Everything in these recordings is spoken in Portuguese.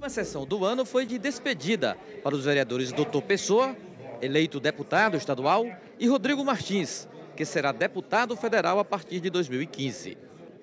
última sessão do ano foi de despedida para os vereadores Doutor Pessoa, eleito deputado estadual, e Rodrigo Martins, que será deputado federal a partir de 2015.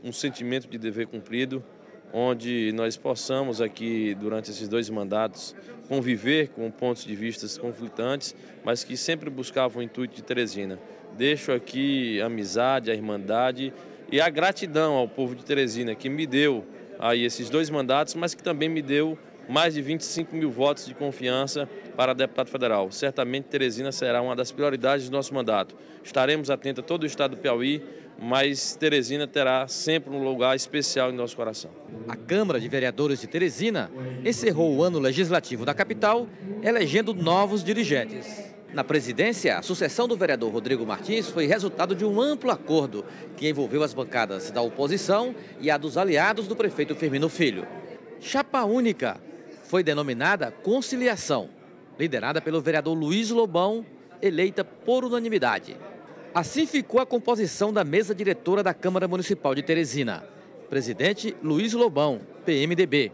Um sentimento de dever cumprido, onde nós possamos aqui, durante esses dois mandatos, conviver com pontos de vista conflitantes, mas que sempre buscavam o intuito de Teresina. Deixo aqui a amizade, a irmandade e a gratidão ao povo de Teresina que me deu aí esses dois mandatos, mas que também me deu mais de 25 mil votos de confiança para deputado federal. Certamente Teresina será uma das prioridades do nosso mandato. Estaremos atentos a todo o estado do Piauí, mas Teresina terá sempre um lugar especial em nosso coração. A Câmara de Vereadores de Teresina encerrou o ano legislativo da capital, elegendo novos dirigentes. Na presidência, a sucessão do vereador Rodrigo Martins foi resultado de um amplo acordo que envolveu as bancadas da oposição e a dos aliados do prefeito Firmino Filho. Chapa única foi denominada Conciliação, liderada pelo vereador Luiz Lobão, eleita por unanimidade. Assim ficou a composição da mesa diretora da Câmara Municipal de Teresina. Presidente Luiz Lobão, PMDB.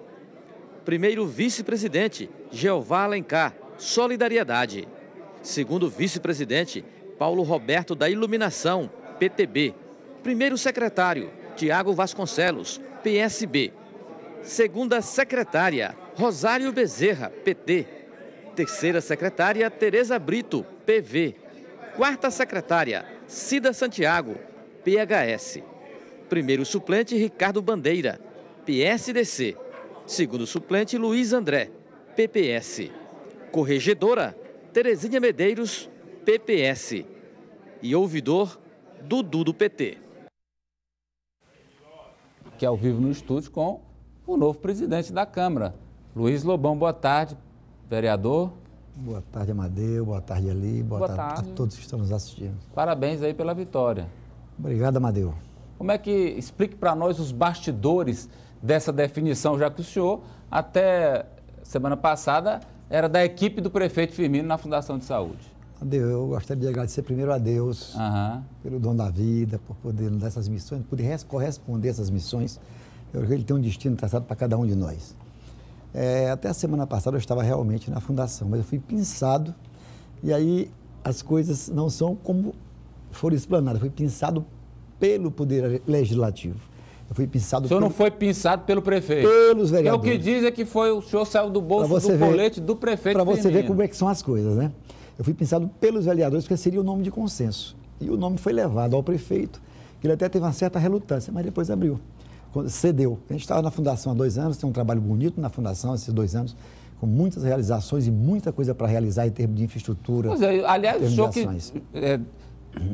Primeiro vice-presidente, Jeová Alencar, Solidariedade. Segundo o vice-presidente, Paulo Roberto da Iluminação, PTB. Primeiro secretário, Tiago Vasconcelos, PSB. Segunda secretária, Rosário Bezerra, PT. Terceira secretária, Tereza Brito, PV. Quarta secretária, Cida Santiago, PHS. Primeiro suplente, Ricardo Bandeira, PSDC. Segundo suplente, Luiz André, PPS. Corregedora, Terezinha Medeiros, PPS. E ouvidor, Dudu do PT. Que é ao vivo no estúdio com o novo presidente da Câmara, Luiz Lobão. Boa tarde, vereador. Boa tarde, Amadeu. Boa tarde, Ali. Boa, boa tarde, tarde a todos que estão nos assistindo. Parabéns aí pela vitória. Obrigado, Amadeu. Como é que explique para nós os bastidores dessa definição, já que o senhor até semana passada era da equipe do prefeito Firmino na Fundação de Saúde. eu gostaria de agradecer primeiro a Deus uhum. pelo dom da vida, por poder nos dar essas missões, por corresponder a essas missões. Eu acho que ele tem um destino traçado para cada um de nós. É, até a semana passada eu estava realmente na fundação, mas eu fui pensado e aí as coisas não são como foram explanadas, Fui pensado pelo Poder Legislativo. Eu fui pinçado. O senhor pelo... não foi pinçado pelo prefeito? Pelos vereadores. É então, o que diz é que foi o senhor saiu do bolso do ver, colete do prefeito. Para você ver como é que são as coisas, né? Eu fui pinçado pelos vereadores, porque seria o nome de consenso. E o nome foi levado ao prefeito, que ele até teve uma certa relutância, mas depois abriu, cedeu. A gente estava na fundação há dois anos, tem um trabalho bonito na fundação esses dois anos, com muitas realizações e muita coisa para realizar em termos de infraestrutura. Pois é, aliás, o senhor que. É,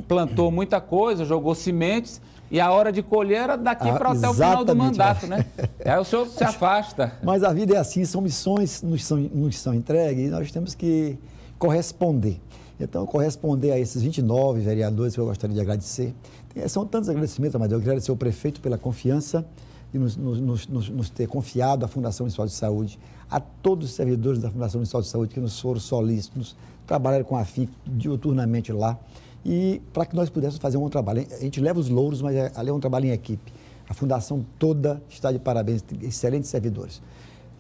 plantou muita coisa, jogou sementes, e a hora de colher era daqui ah, para até o final do mandato, né? Aí o senhor se afasta. Mas a vida é assim, são missões nos são, nos são entregues e nós temos que corresponder. Então, corresponder a esses 29 vereadores que eu gostaria de agradecer. É, são tantos agradecimentos, mas Eu quero agradecer ao prefeito pela confiança e nos, nos, nos, nos, ter confiado à Fundação Municipal de Saúde, a todos os servidores da Fundação Municipal de Saúde que nos foram solícitos, trabalharam com a FIC diuturnamente lá e para que nós pudéssemos fazer um trabalho. A gente leva os louros, mas é, ali é um trabalho em equipe. A fundação toda está de parabéns, excelentes servidores.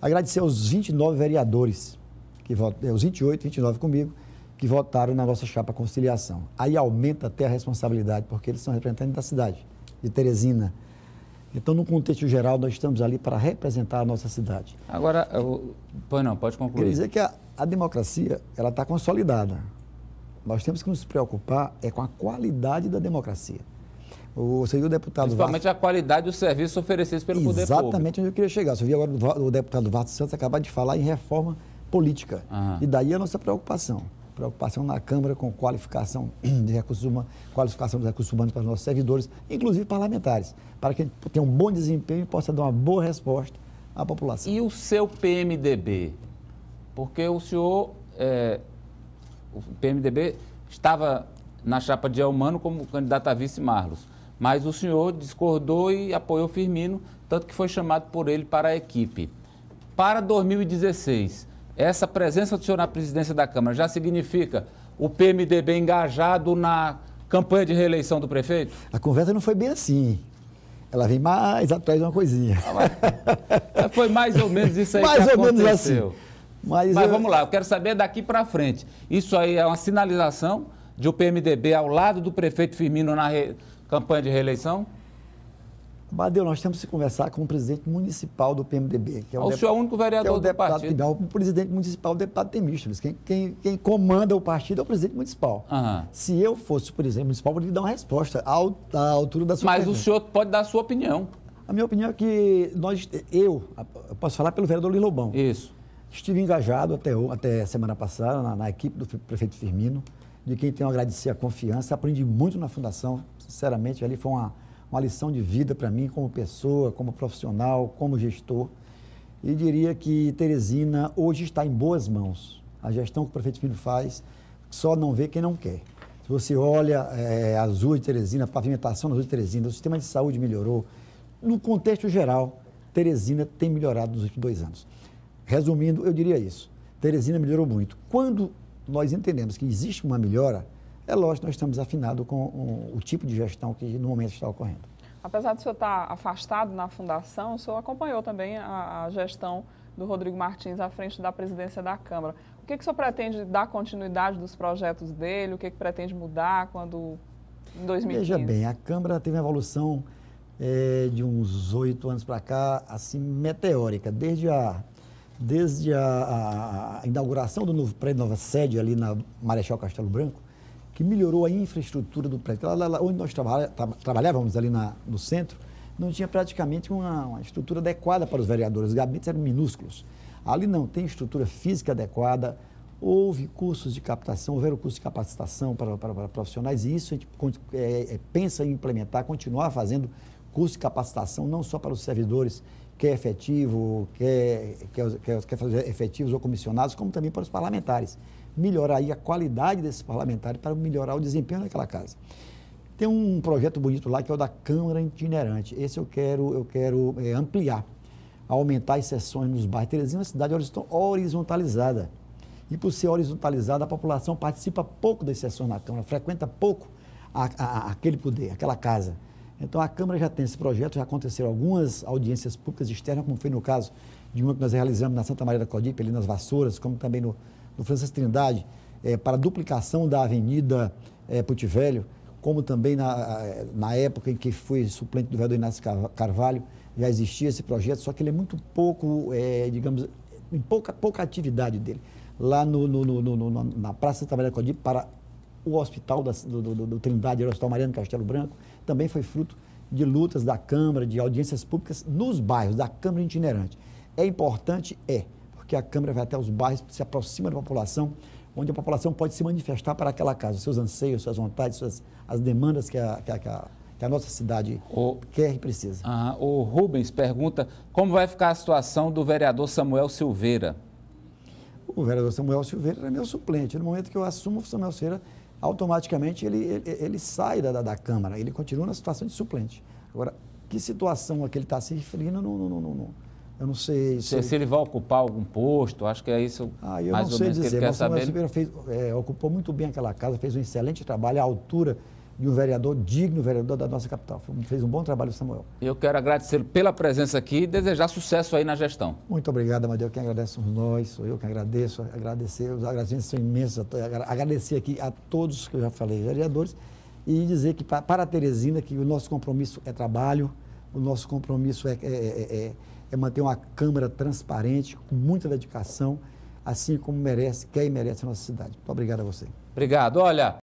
Agradecer aos 29 vereadores, que votam, eh, os 28, 29 comigo, que votaram na nossa chapa conciliação. Aí aumenta até a responsabilidade, porque eles são representantes da cidade, de Teresina. Então, no contexto geral, nós estamos ali para representar a nossa cidade. Agora, eu... pois não, pode concluir. Quer dizer que a, a democracia ela está consolidada. Nós temos que nos preocupar é com a qualidade da democracia. O senhor deputado Principalmente a qualidade dos serviços oferecidos pelo Exatamente poder público. Exatamente onde eu queria chegar. Você viu agora o deputado Vasco Santos acabar de falar em reforma política. Uhum. E daí a nossa preocupação. Preocupação na Câmara com qualificação de recursos humanos, qualificação dos recursos humanos para os nossos servidores, inclusive parlamentares, para que a gente tenha um bom desempenho e possa dar uma boa resposta à população. E o seu PMDB? Porque o senhor é o PMDB estava na chapa de Elmano como candidato a vice Marlos. Mas o senhor discordou e apoiou Firmino, tanto que foi chamado por ele para a equipe. Para 2016, essa presença do senhor na presidência da Câmara já significa o PMDB engajado na campanha de reeleição do prefeito? A conversa não foi bem assim. Ela vem mais atrás de uma coisinha. Ah, foi mais ou menos isso aí mais que aconteceu. Mais ou menos assim. Mas, Mas eu... vamos lá, eu quero saber daqui para frente. Isso aí é uma sinalização de o PMDB ao lado do prefeito Firmino na re... campanha de reeleição? Badeu, nós temos que conversar com o presidente municipal do PMDB. Que é o, o senhor é o único vereador é o do partido. o presidente municipal, o deputado Temístocles. Quem, quem, quem, comanda o partido é o presidente municipal. Uhum. Se eu fosse o presidente municipal, eu poderia dar uma resposta à, altura da sua Mas pergunta. o senhor pode dar a sua opinião. A minha opinião é que nós, eu, eu posso falar pelo vereador Lilobão. Isso. Estive engajado até, até semana passada na, na equipe do prefeito Firmino, de quem tenho a agradecer a confiança. Aprendi muito na fundação, sinceramente, ali foi uma, uma lição de vida para mim, como pessoa, como profissional, como gestor. E diria que Teresina hoje está em boas mãos. A gestão que o prefeito Firmino faz só não vê quem não quer. Se você olha é, as ruas de Teresina, a pavimentação das ruas de Teresina, o sistema de saúde melhorou. No contexto geral, Teresina tem melhorado nos últimos dois anos. Resumindo, eu diria isso. Teresina melhorou muito. Quando nós entendemos que existe uma melhora, é lógico que nós estamos afinados com o, o tipo de gestão que no momento está ocorrendo. Apesar de o senhor estar tá afastado na fundação, o senhor acompanhou também a, a gestão do Rodrigo Martins à frente da presidência da Câmara. O que, que o senhor pretende dar continuidade dos projetos dele? O que, que pretende mudar quando em 2015? Veja bem, a Câmara teve uma evolução é, de uns oito anos para cá, assim, meteórica. Desde a desde a, a inauguração do novo prédio, nova sede ali na Marechal Castelo Branco, que melhorou a infraestrutura do prédio. Lá, lá onde nós trabalha, tra, trabalhávamos ali na, no centro, não tinha praticamente uma, uma, estrutura adequada para os vereadores, os gabinetes eram minúsculos. Ali não tem estrutura física adequada, houve cursos de captação, houveram cursos de capacitação para, para, para profissionais, e isso a gente é, é, pensa em implementar, continuar fazendo curso de capacitação, não só para os servidores quer efetivo, quer, quer, quer, fazer efetivos ou comissionados, como também para os parlamentares. Melhorar aí a qualidade desses parlamentares para melhorar o desempenho daquela casa. Tem um projeto bonito lá que é o da Câmara Itinerante. Esse eu quero, eu quero é, ampliar, aumentar as sessões nos bairros. Teresina é uma cidade horizontalizada. E por ser horizontalizada, a população participa pouco das sessões na Câmara, frequenta pouco a, a, aquele poder, aquela casa. Então a Câmara já tem esse projeto, já aconteceram algumas audiências públicas externas, como foi no caso de uma que nós realizamos na Santa Maria da Codipe, ali nas Vassouras, como também no, no Francisco Trindade, é, para a duplicação da Avenida é, Velho, como também na, eh, na época em que foi suplente do vereador Inácio Carvalho, já existia esse projeto, só que ele é muito pouco, é, digamos, em pouca, pouca atividade dele. Lá no, no, no, na Praça Santa Maria da Codipe, para o hospital da, do, do, do Trindade, o Hospital Mariano Castelo Branco, também foi fruto de lutas da Câmara, de audiências públicas nos bairros, da Câmara itinerante. É importante? É, porque a Câmara vai até os bairros, se aproxima da população, onde a população pode se manifestar para aquela casa, seus anseios, suas vontades, suas, as demandas que a, que a, que a que a nossa cidade o, quer e precisa. Ah, o Rubens pergunta como vai ficar a situação do vereador Samuel Silveira. O vereador Samuel Silveira é meu suplente. No momento que eu assumo, o Samuel Silveira automaticamente ele, ele, ele sai da, da, Câmara, ele continua na situação de suplente. Agora, que situação a é que ele está se referindo, não, não, não, não, eu não sei. Se, se ele vai ocupar algum posto, acho que é isso. Ah, eu mais não sei dizer, que ele mas o fez, é, ocupou muito bem aquela casa, fez um excelente trabalho à altura de um vereador digno, vereador da nossa capital. Fez um bom trabalho, Samuel. Eu quero agradecer pela presença aqui e desejar sucesso aí na gestão. Muito obrigado, Amadeu. Quem agradece somos nós, sou eu que agradeço. Agradecer, os agradecimentos são imensos. Agradecer aqui a todos que eu já falei, vereadores, e dizer que para a Teresina, que o nosso compromisso é trabalho, o nosso compromisso é, é, é, é, é manter uma Câmara transparente, com muita dedicação, assim como merece, quer e merece a nossa cidade. Muito obrigado a você. Obrigado. Olha.